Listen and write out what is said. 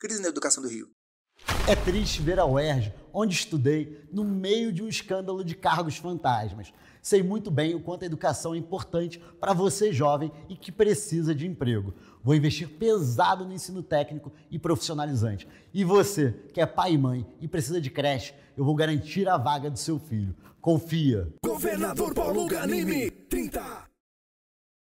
Crise na educação do Rio. É triste ver a UERJ, onde estudei, no meio de um escândalo de cargos fantasmas. Sei muito bem o quanto a educação é importante para você jovem e que precisa de emprego. Vou investir pesado no ensino técnico e profissionalizante. E você, que é pai e mãe e precisa de creche, eu vou garantir a vaga do seu filho. Confia. Governador Paulo Ganimi.